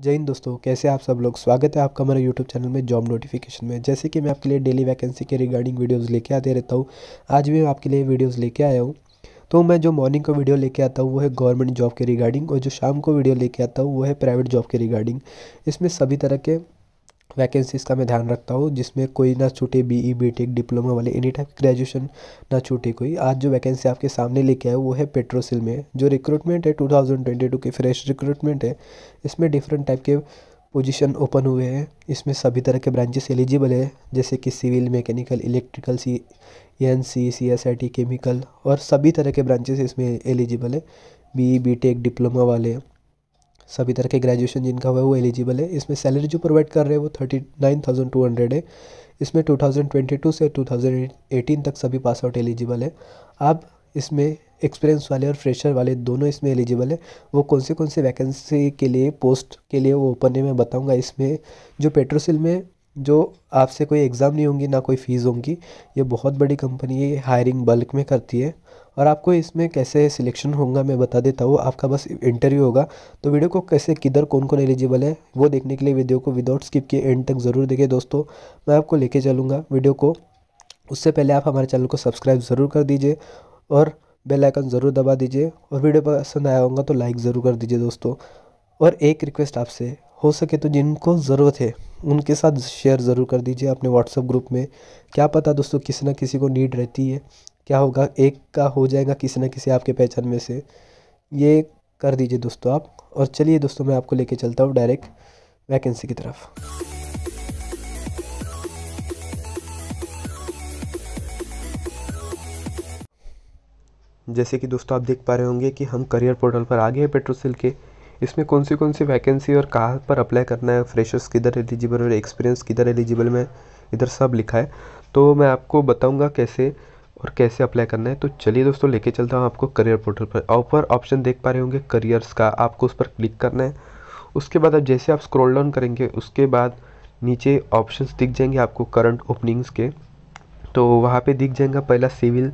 जय हिंद दोस्तों कैसे आप सब लोग स्वागत है आपका हमारे यूट्यूब चैनल में जॉब नोटिफिकेशन में जैसे कि मैं आपके लिए डेली वैकेंसी के रिगार्डिंग वीडियोस लेके आते रहता हूँ आज भी मैं आपके लिए वीडियोस लेके आया हूँ तो मैं जो मॉर्निंग का वीडियो लेके आता हूँ वो है गवर्नमेंट जॉब के रिगार्डिंग और जो शाम को वीडियो लेके आता हूँ वो है प्राइवेट जॉब के रिगार्डिंग इसमें सभी तरह के वैकेंसीज़ का मैं ध्यान रखता हूँ जिसमें कोई ना छूटे B E B Tech diploma वाले एनी टाइप ग्रेजुएशन ना छूटे कोई आज जो वैकेंसी आपके सामने लेके आया वो है पेट्रोसिल में जो रिक्रूटमेंट है 2022 के फ्रेश रिक्रूटमेंट है इसमें डिफरेंट टाइप के पोजीशन ओपन हुए हैं इसमें सभी तरह के ब्रांचेस एलिजिबल है जैसे कि civil mechanical electrical C N C C S I T chemical और सभी तरह के ब्रांचेस इसमें एलिजिबल है B E B Tech diploma वाले सभी तरह के ग्रेजुएशन जिनका हुआ है वो एलिजिबल है इसमें सैलरी जो प्रोवाइड कर रहे हैं वो thirty nine thousand two hundred है इसमें टू थाउजेंड ट्वेंटी टू से टू थाउजेंड एटीन तक सभी पास आउट एलिजिबल है आप इसमें एक्सपीरियंस वाले और फ्रेशर वाले दोनों इसमें एलिजिबल है वो कौन से कौन से वैकेंसी के लिए पोस्ट के लिए वो ओपन है मैं बताऊँगा इसमें जो पेट्रोसिल में जो आपसे कोई एग्ज़ाम नहीं होंगी ना कोई फ़ीस होंगी ये बहुत बड़ी कंपनी है ये हायरिंग बल्क में करती है और आपको इसमें कैसे सिलेक्शन होगा मैं बता देता हूँ आपका बस इंटरव्यू होगा तो वीडियो को कैसे किधर कौन कौन एलिजिबल है वो देखने के लिए वीडियो को विदाउट स्किप किए एंड तक ज़रूर देखें दोस्तों मैं आपको लेके चलूँगा वीडियो को उससे पहले आप हमारे चैनल को सब्सक्राइब ज़रूर कर दीजिए और बेल आइकन ज़रूर दबा दीजिए और वीडियो पसंद आया होगा तो लाइक ज़रूर कर दीजिए दोस्तों और एक रिक्वेस्ट आपसे हो सके तो जिनको ज़रूरत है उनके साथ शेयर ज़रूर कर दीजिए अपने व्हाट्सअप ग्रुप में क्या पता दोस्तों किसी ना किसी को नीड रहती है क्या होगा एक का हो जाएगा किसी ना किसी आपके पहचान में से ये कर दीजिए दोस्तों आप और चलिए दोस्तों मैं आपको लेके चलता हूँ डायरेक्ट वैकेंसी की तरफ जैसे कि दोस्तों आप देख पा रहे होंगे कि हम करियर पोर्टल पर आ गए हैं पेट्रोसिल के इसमें कौन सी कौन सी वैकेंसी और कहाँ पर अप्लाई करना है फ्रेशर्स किधर एलिजिबल और एक्सपीरियंस किधर एलिजिबल में इधर सब लिखा है तो मैं आपको बताऊँगा कैसे और कैसे अप्लाई करना है तो चलिए दोस्तों लेके चलता हूँ आपको करियर पोर्टल पर ऊपर ऑप्शन देख पा रहे होंगे करियर्स का आपको उस पर क्लिक करना है उसके बाद आप जैसे आप स्क्रॉल डाउन करेंगे उसके बाद नीचे ऑप्शंस दिख जाएंगे आपको करंट ओपनिंग्स के तो वहाँ पे दिख जाएगा पहला civil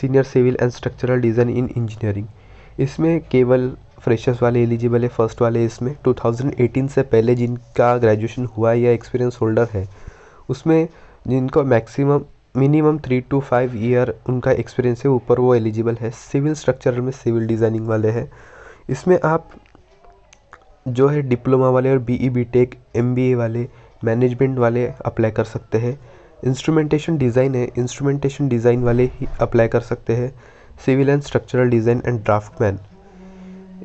senior civil and structural design in engineering इसमें केवल फ्रेशर्स वाले एलिजिबल है फर्स्ट वाले इसमें 2018 से पहले जिनका ग्रेजुएशन हुआ है या एक्सपीरियंस होल्डर है उसमें जिनको maximum minimum three two five year उनका एक्सपीरियंस है ऊपर वो एलिजिबल है सिविल स्ट्रक्चर में सिविल डिज़ाइनिंग वाले हैं इसमें आप जो है डिप्लोमा वाले और B E B Tech M B A वाले मैनेजमेंट वाले अप्लाई कर सकते हैं इंस्ट्रूमेंटेशन डिज़ाइन है इंस्ट्रूमेंटेशन डिज़ाइन वाले ही अप्लाई कर सकते हैं civil and structural design and draftsman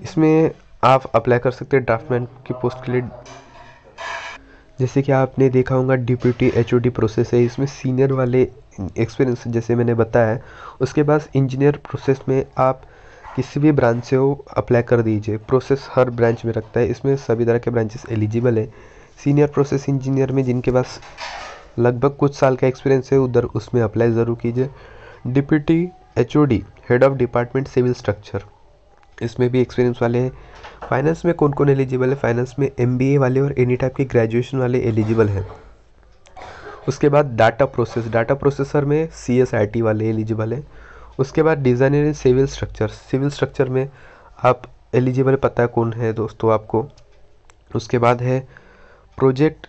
इसमें आप अप्लाई कर सकते हैं ड्राफ्टमैन की पोस्ट के लिए जैसे कि आपने देखा होगा डिप्यूटी एच प्रोसेस है इसमें सीनियर वाले एक्सपीरियंस जैसे मैंने बताया उसके बाद इंजीनियर प्रोसेस में आप किसी भी ब्रांच से हो अप्लाई कर दीजिए प्रोसेस हर ब्रांच में रखता है इसमें सभी तरह के ब्रांचेस एलिजिबल है सीनियर प्रोसेस इंजीनियर में जिनके पास लगभग कुछ साल का एक्सपीरियंस है उधर उसमें अप्लाई ज़रूर कीजिए deputy H head of department civil structure इसमें भी एक्सपीरियंस वाले हैं फाइनेंस में कौन कौन एलिजिबल है फाइनेंस में एम वाले और एनी टाइप के ग्रेजुएशन वाले एलिजिबल हैं उसके बाद डाटा प्रोसेस डाटा प्रोसेसर में सी वाले एलिजिबल हैं उसके बाद designer in civil structure civil structure में आप एलिजिबल पता है कौन है दोस्तों आपको उसके बाद है प्रोजेक्ट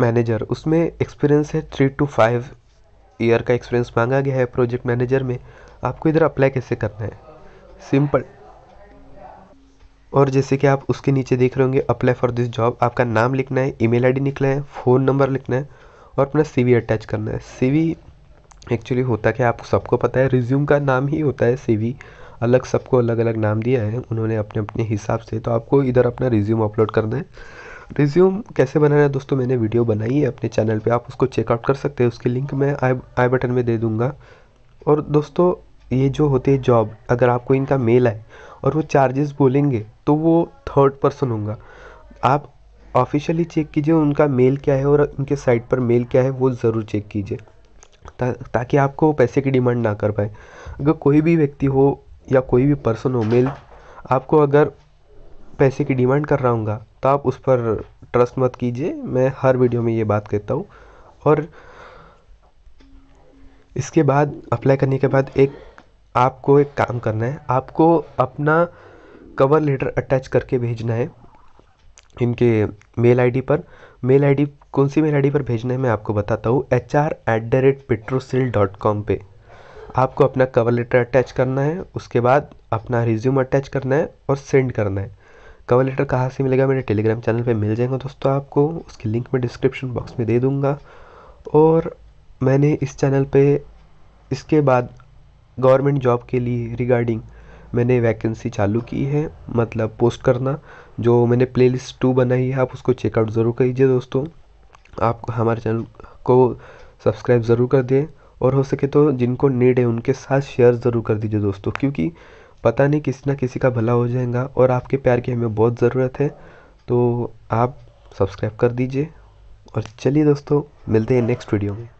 मैनेजर उसमें एक्सपीरियंस है थ्री टू फाइव ईयर का एक्सपीरियंस मांगा गया है प्रोजेक्ट मैनेजर में आपको इधर अप्लाई कैसे करना है सिंपल और जैसे कि आप उसके नीचे देख रहे होंगे अप्लाई फॉर दिस जॉब आपका नाम लिखना है ईमेल आईडी लिखना है फ़ोन नंबर लिखना है और अपना सीवी अटैच करना है सीवी एक्चुअली होता क्या आप सबको पता है रिज्यूम का नाम ही होता है सीवी अलग सबको अलग अलग नाम दिया है उन्होंने अपने अपने हिसाब से तो आपको इधर अपना रिज्यूम अपलोड करना है रिज्यूम कैसे बनाना है दोस्तों मैंने वीडियो बनाई है अपने चैनल पर आप उसको चेकआउट कर सकते हैं उसकी लिंक मैं आई आई बटन में दे दूँगा और दोस्तों ये जो होती है जॉब अगर आपको इनका मेल आए और वो चार्जेस बोलेंगे तो वो थर्ड पर्सन होगा आप ऑफिशियली चेक कीजिए उनका मेल क्या है और उनके साइट पर मेल क्या है वो ज़रूर चेक कीजिए ता, ताकि आपको पैसे की डिमांड ना कर पाए अगर कोई भी व्यक्ति हो या कोई भी पर्सन हो मेल आपको अगर पैसे की डिमांड कर रहा हूँ तो आप उस पर ट्रस्ट मत कीजिए मैं हर वीडियो में ये बात कहता हूँ और इसके बाद अप्लाई करने के बाद एक आपको एक काम करना है आपको अपना कवर लेटर अटैच करके भेजना है इनके मेल आईडी पर मेल आईडी कौन सी मेल आईडी पर भेजना है मैं आपको बताता हूँ H R at the rate Petrosil dot com पर आपको अपना कवर लेटर अटैच करना है उसके बाद अपना रिज्यूम अटैच करना है और सेंड करना है कवर लेटर कहाँ से मिलेगा मेरे टेलीग्राम चैनल पे मिल जाएगा दोस्तों आपको उसकी लिंक मैं डिस्क्रिप्शन बॉक्स में दे दूँगा और मैंने इस चैनल पे इसके बाद गवर्नमेंट जॉब के लिए रिगार्डिंग मैंने वैकेंसी चालू की है मतलब पोस्ट करना जो मैंने प्लेलिस्ट टू बनाई है आप उसको चेकआउट ज़रूर कीजिए दोस्तों आप हमारे चैनल को सब्सक्राइब ज़रूर कर दें और हो सके तो जिनको नीड है उनके साथ शेयर ज़रूर कर दीजिए दोस्तों क्योंकि पता नहीं किसी ना किसी का भला हो जाएगा और आपके प्यार की हमें बहुत ज़रूरत है तो आप सब्सक्राइब कर दीजिए और चलिए दोस्तों मिलते हैं नेक्स्ट वीडियो में